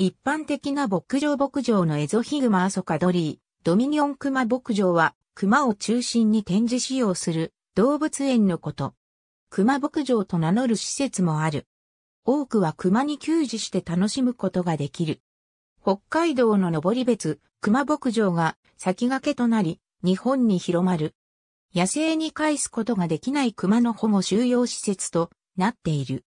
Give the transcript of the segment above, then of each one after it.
一般的な牧場牧場のエゾヒグマアソカドリー、ドミニオンクマ牧場は、クマを中心に展示使用する動物園のこと。クマ牧場と名乗る施設もある。多くはクマに給仕して楽しむことができる。北海道の登別、クマ牧場が先駆けとなり、日本に広まる。野生に返すことができないクマの保護収容施設となっている。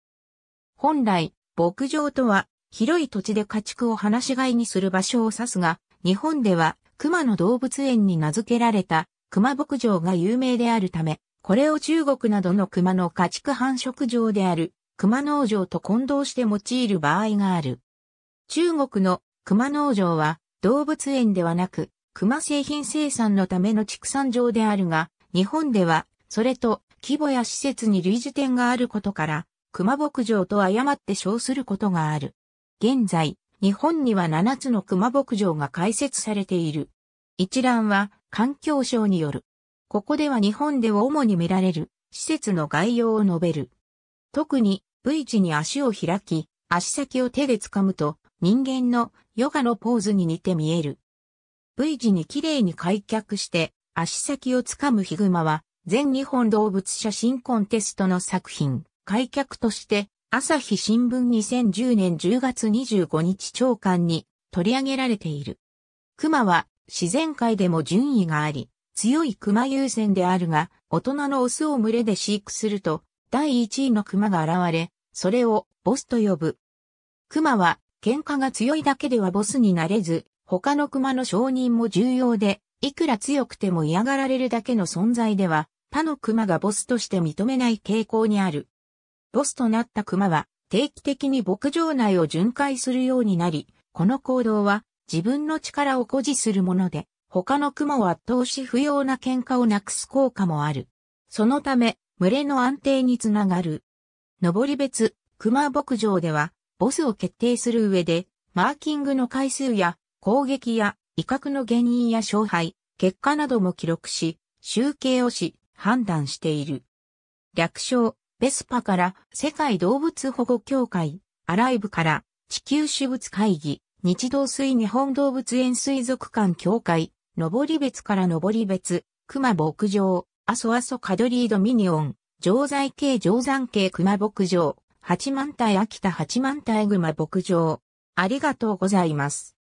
本来、牧場とは広い土地で家畜を放し飼いにする場所を指すが、日本では熊の動物園に名付けられた熊牧場が有名であるため、これを中国などの熊の家畜繁殖場である熊農場と混同して用いる場合がある。中国の熊農場は動物園ではなく熊製品生産のための畜産場であるが、日本ではそれと規模や施設に類似点があることから、熊牧場と誤って称することがある。現在、日本には7つの熊牧場が開設されている。一覧は環境省による。ここでは日本では主に見られる施設の概要を述べる。特に V 字に足を開き、足先を手で掴むと人間のヨガのポーズに似て見える。V 字に綺麗に開脚して足先を掴むヒグマは全日本動物写真コンテストの作品、開脚として朝日新聞2010年10月25日朝刊に取り上げられている。熊は自然界でも順位があり、強い熊優先であるが、大人のオスを群れで飼育すると、第1位の熊が現れ、それをボスと呼ぶ。熊は喧嘩が強いだけではボスになれず、他の熊の承認も重要で、いくら強くても嫌がられるだけの存在では、他の熊がボスとして認めない傾向にある。ロスとなったクマは定期的に牧場内を巡回するようになり、この行動は自分の力を誇示するもので、他のマを圧倒し不要な喧嘩をなくす効果もある。そのため、群れの安定につながる。登り別、マ牧場では、ボスを決定する上で、マーキングの回数や、攻撃や、威嚇の原因や勝敗、結果なども記録し、集計をし、判断している。略称、ベスパから世界動物保護協会、アライブから地球種物会議、日動水日本動物園水族館協会、登別から登別、熊牧場、阿蘇阿蘇カドリードミニオン、常在系常山系熊牧場、八幡平秋田八幡平熊牧場。ありがとうございます。